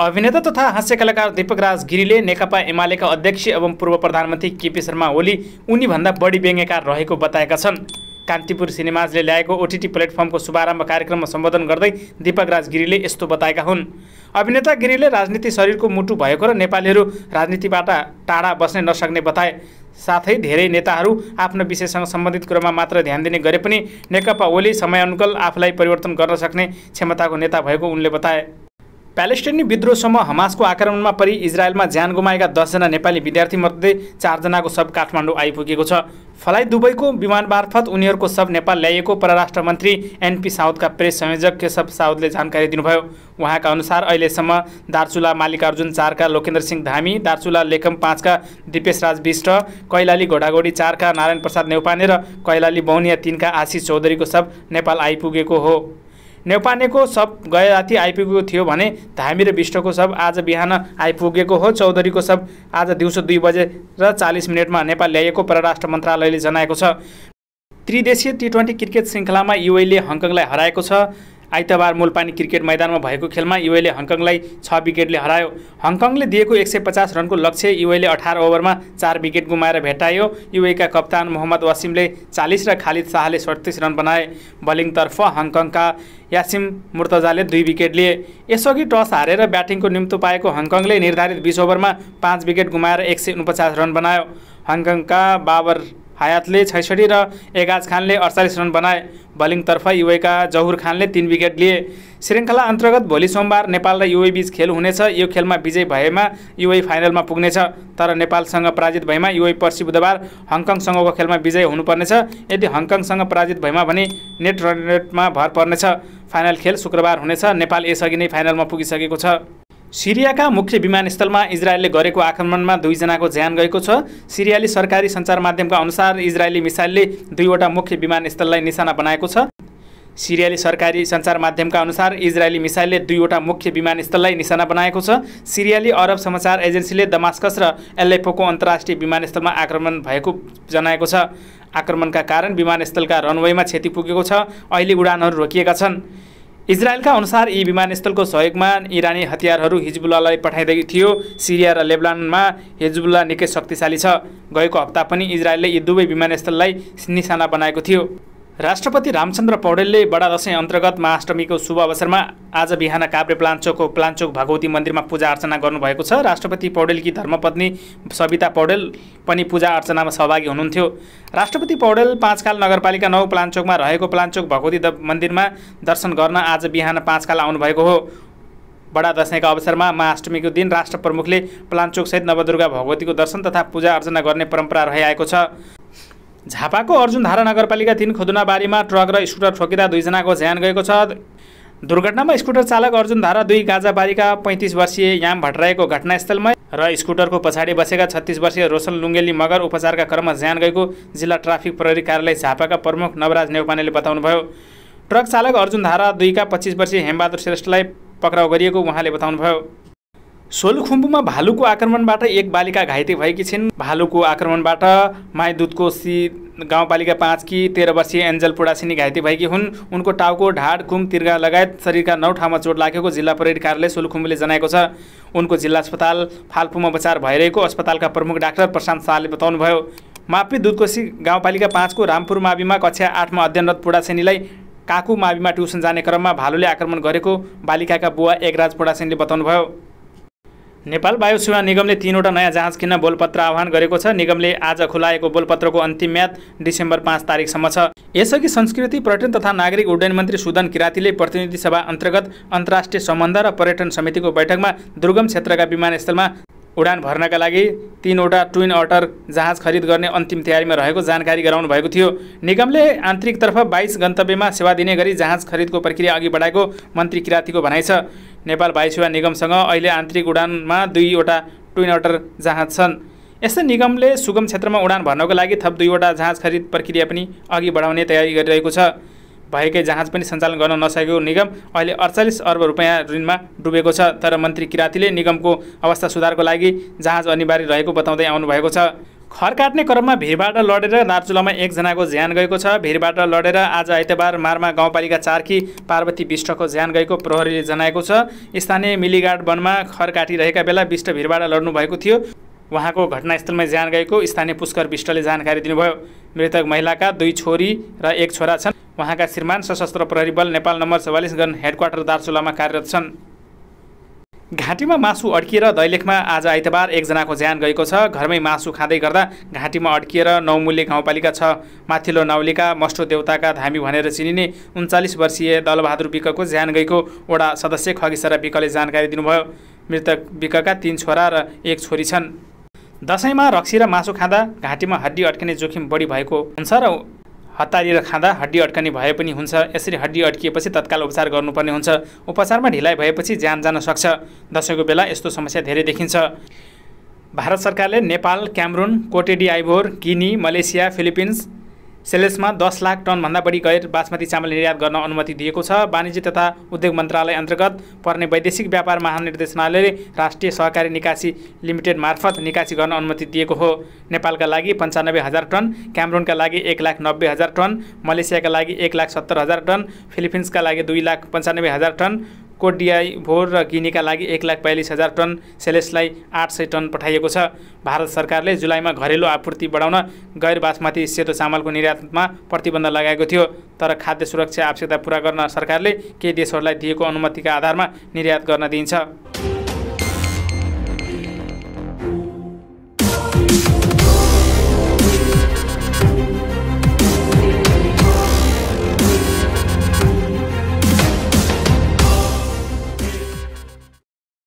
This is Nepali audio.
अभिनेता तथा हास्य कलाकार दीपक राज गिरीले नेकपा एमालेका अध्यक्ष एवं पूर्व प्रधानमन्त्री केपी शर्मा ओली उनीभन्दा बढी व्यङ्ग्यकार रहेको बताएका छन् कान्तिपुर सिनेमाजले ल्याएको ओटिटी प्लेटफर्मको शुभारम्भ कार्यक्रममा सम्बोधन गर्दै दीपक राज गिरीले यस्तो बताएका हुन् अभिनेता गिरीले राजनीति शरीरको मुटु भएको र नेपालीहरू राजनीतिबाट टाढा बस्नै नसक्ने बताए साथै धेरै नेताहरू आफ्नो विषयसँग सम्बन्धित कुरामा मात्र ध्यान दिने गरे पनि नेकपा ओली समयअनुकूल आफूलाई परिवर्तन गर्न सक्ने क्षमताको नेता भएको उनले बताए प्यालेस्टिनी विद्रोहसम्म हमासको आक्रमणमा परि इजरायलमा ज्यान गुमाएका दसजना नेपाली विद्यार्थीमध्ये चारजनाको शब काठमाडौँ आइपुगेको छ फलाइ दुबईको विमान मार्फत उनीहरूको शब नेपाल ल्याइएको परराष्ट्र मन्त्री एनपी साउदका प्रेस संयोजक केशव साउदले जानकारी दिनुभयो उहाँका अनुसार अहिलेसम्म दार्चुला मालिकार्जुन चारका लोकेन्द्र सिंह धामी दार्चुला लेखम पाँचका दिपेश राज विष्ट कैलाली घोडाघोडी चारका नारायण प्रसाद नेउपाने र कैलाली बौनिया तिनका आशिष चौधरीको शब नेपाल आइपुगेको हो नेपालीको सब गए राति आइपुगेको थियो भने धामी र विष्टको सब आज बिहान आइपुगेको हो चौधरीको सब आज दिउँसो दुई बजे र चालिस मिनटमा नेपाल ल्याइएको परराष्ट्र मन्त्रालयले जनाएको छ त्रिदेशीय टी ट्वेन्टी क्रिकेट श्रृङ्खलामा युएले हङकङलाई हराएको छ आइतबार मुलपानी क्रिकेट मैदानमा भएको खेलमा युएले हङकङलाई छ विकेटले हरायो हङकङले दिएको एक सय पचास रनको लक्ष्य युएले अठार ओभरमा चार विकेट गुमाएर भेटायो युएका कप्तान मोहम्मद वासिमले चालिस र खालिद शाहले सडतिस रन बनाए बलिङतर्फ हङकङका यासिम मुर्तजाले दुई विकेट लिए यसअघि टस हारेर ब्याटिङको निम्तो पाएको हङकङले निर्धारित बिस ओभरमा पाँच विकेट गुमाएर एक सय उनपचास रन बनायो हङकङका बाबर हायातले छैसठी र एगाज खानले अडचालिस रन बनाए बलिङतर्फ युएका जहुर खानले तिन विकेट लिए श्रृङ्खला अन्तर्गत भोलि सोमबार नेपाल र युए बीच खेल हुनेछ यो खेलमा विजय भएमा युए फाइनलमा पुग्नेछ तर नेपालसँग पराजित भएमा युए पर्सि बुधबार हङकङसँगको खेलमा विजय हुनुपर्नेछ यदि हङकङसँग पराजित भएमा भने नेट रन रेटमा भर पर्नेछ फाइनल खेल शुक्रबार हुनेछ नेपाल यसअघि नै फाइनलमा पुगिसकेको छ सिरियाका मुख्य विमानस्थलमा इजरायलले गरेको आक्रमणमा दुईजनाको ज्यान गएको छ सिरियाली सरकारी सञ्चार माध्यमका अनुसार इजरायली मिसाइलले दुईवटा मुख्य विमानस्थललाई निशाना बनाएको छ सिरियाली सरकारी सञ्चार माध्यमका अनुसार इजरायली मिसाइलले दुईवटा मुख्य विमानस्थललाई निशाना बनाएको छ सिरियाली अरब समाचार एजेन्सीले दमास्कस र एलेपोको अन्तर्राष्ट्रिय विमानस्थलमा आक्रमण भएको जनाएको छ आक्रमणका कारण विमानस्थलका रनवेमा क्षति पुगेको छ अहिले उडानहरू रोकिएका छन् इजरायलका अनुसार यी विमानस्थलको सहयोगमा इरानी हतियारहरू हिजबुल्लालाई पठाइँदै थियो सिरिया र लेबनानमा हिजबुल्ला निकै शक्तिशाली छ गएको हप्ता पनि इजरायलले यी दुवै विमानस्थललाई निशाना बनाएको थियो राष्ट्रपति रामचन्द्र पौडेलले बडा दसैँ अन्तर्गत महाअष्टमीको शुभ अवसरमा आज बिहान काभ्रे प्लान्चोकको प्लान्चोक भगवती मन्दिरमा पूजा अर्चना गर्नुभएको छ राष्ट्रपति पौडेलकी धर्मपत्नी सविता पौडेल पनि पूजा अर्चनामा सहभागी हुनुहुन्थ्यो राष्ट्रपति पौडेल पाँचकाल नगरपालिका नौ प्लान्चोकमा रहेको प्लान्चोक भगवती मन्दिरमा दर्शन गर्न आज बिहान पाँचकाल आउनुभएको हो बडा दशैँको अवसरमा महाअष्टमीको दिन राष्ट्र प्रमुखले प्लान्चोकसहित नवदुर्गा भगवतीको दर्शन तथा पूजा अर्चना गर्ने परम्परा रहिआएको छ झापाको अर्जुनधारा नगरपालिका तिन खुदुनाबारीमा ट्रक र स्कुटर ठोकिँदा दुईजनाको ज्यान गएको छ दुर्घटनामा स्कुटर चालक अर्जुनधारा दुई गाजाबारीका पैँतिस वर्षीय याम भट्टराईको घटनास्थलमै र स्कुटरको पछाडि बसेका छत्तिस वर्षीय रोशन लुङ्गेली मगर उपचारका क्रममा ज्यान गएको जिल्ला ट्राफिक प्रहरी कार्यालय झापाका प्रमुख नवराज नेौपानेले बताउनुभयो ट्रक चालक अर्जुनधारा दुईका पच्चिस वर्षीय हेमबहादुर श्रेष्ठलाई पक्राउ गरिएको उहाँले बताउनुभयो सोलुखुम्बुमा भालुको आक्रमणबाट एक बालिका घाइते भएकी छिन् भालुको आक्रमणबाट सी गाउँपालिका पाँच कि तेह्र वर्षीय एन्जल पुडासिनी घाइते भएकी हुन् उनको टाउको ढाड कुम तिर्गा लगायत शरीरका नौ ठाउँमा चोट लागेको जिल्ला प्रहरी कार्यालय सोलुखुम्बुले जनाएको छ उनको जिल्ला अस्पताल फाल्पुमा उपचार भइरहेको अस्पतालका प्रमुख डाक्टर प्रशान्त शाहले बताउनुभयो मापी दुधकोशी गाउँपालिका पाँचको रामपुर माविमा कक्षा आठमा अध्ययनरत पुडासेनीलाई काकु माविमा ट्युसन जाने क्रममा भालुले आक्रमण गरेको बालिकाका बुवा एकराज पुडासेनीले बताउनुभयो नेपाल वायुसेवा निगमले तिनवटा नयाँ जहाज किन्न बोलपत्र आह्वान गरेको छ निगमले आज खुलाएको बोलपत्रको अन्तिम म्याद डिसेम्बर पाँच तारिकसम्म छ यसअघि संस्कृति पर्यटन तथा नागरिक उड्डयन मन्त्री सुदन किरातीले प्रतिनिधि सभा अन्तर्गत अन्तर्राष्ट्रिय सम्बन्ध र पर्यटन समितिको बैठकमा दुर्गम क्षेत्रका विमानस्थलमा उडान भर्नका लागि तिनवटा ट्विन अटर जहाज खरिद गर्ने अन्तिम तयारीमा रहेको जानकारी गराउनु भएको थियो निगमले आन्तरिकतर्फ बाइस गन्तव्यमा सेवा दिने गरी जहाज खरिदको प्रक्रिया अघि बढाएको मन्त्री किरातीको भनाइ छ नेपाल वायुसेवा निगमसँग अहिले आन्तरिक उडानमा दुईवटा ट्विन अटर जहाज छन् यस्तै निगमले सुगम क्षेत्रमा उडान भर्नको लागि थप दुईवटा जहाज खरिद प्रक्रिया पनि अघि बढाउने तयारी गरिरहेको छ भएकै जहाज पनि सञ्चालन गर्न नसकेको निगम अहिले अडचालिस अर्ब रुपियाँ ऋणमा डुबेको छ तर मन्त्री किरातीले निगमको अवस्था सुधारको लागि जहाज अनिवार्य रहेको बताउँदै आउनुभएको छ खर काट्ने क्रममा भिरबाट लडेर दार्चुलामा एकजनाको ज्यान गएको छ भिरबाट लडेर आज आइतबार मारमा गाउँपालिका चारकी पार्वती विष्टको ज्यान गएको प्रहरीले जनाएको छ स्थानीय मिलीगाड वनमा खर काटिरहेका बेला विष्ट भिरबाट लड्नु भएको थियो उहाँको घटनास्थलमै ज्यान गएको स्थानीय पुष्कर विष्टले जानकारी दिनुभयो मृतक महिलाका दुई छोरी र एक छोरा छन् उहाँका श्रीमान सशस्त्र प्रहरी बल नेपाल नम्बर चौवालिस गन हेडक्वार्टर दार्चुलामा कार्यरत छन् घाँटीमा मासु अड्किएर दैलेखमा आज आइतबार एकजनाको ज्यान गएको छ घरमै मासु खाँदै गर्दा घाँटीमा अड्किएर नौमूल्य गाउँपालिका छ माथिल्लो नौलीका मष्टो देवताका धामी भनेर चिनिने उन्चालिस वर्षीय दलबहादुर विकको ज्यान गएको वडा सदस्य खगिसरा विकले जानकारी दिनुभयो मृतक विकका तीन छोरा र एक छोरी छन् दसैँमा रक्सी र मासु खाँदा घाँटीमा हड्डी अड्किने जोखिम बढी भएको हुन्छ र हतारिएर खाँदा हड्डी अड्कने भए पनि हुन्छ यसरी हड्डी अड्किएपछि तत्काल उपचार गर्नुपर्ने हुन्छ उपचारमा ढिलाइ भएपछि ज्यान जान सक्छ दसैँको बेला यस्तो समस्या धेरै देखिन्छ भारत सरकारले Nepal Cameroon Cote d'Ivoire Guinea Malaysia Philippines सेलेसमा दस लाख टनभन्दा बढी गैर बासमती चामल निर्यात गर्न अनुमति दिएको छ वाणिज्य तथा उद्योग मन्त्रालय अन्तर्गत पर्ने वैदेशिक व्यापार महानिर्देशनालयले राष्ट्रिय सहकारी निकासी लिमिटेड मार्फत निकासी गर्न अनुमति दिएको हो नेपालका लागि पन्चानब्बे हजार टन क्यामरोनका लागि एक लाख नब्बे हजार टन मलेसियाका लागि एक लाख सत्तर हजार टन फिलिपिन्सका लागि दुई लाख पन्चानब्बे हजार टन कोडियाई भोर र गिनीका लागि एक लाख बयालिस हजार टन सेलेसलाई आठ सय टन पठाइएको छ भारत सरकारले जुलाईमा घरेलु आपूर्ति बढाउन गैर बासमती सेतो चामलको निर्यातमा प्रतिबन्ध लगाएको थियो तर खाद्य सुरक्षा आवश्यकता पुरा गर्न सरकारले केही देशहरूलाई दिएको अनुमतिका आधारमा निर्यात गर्न दिइन्छ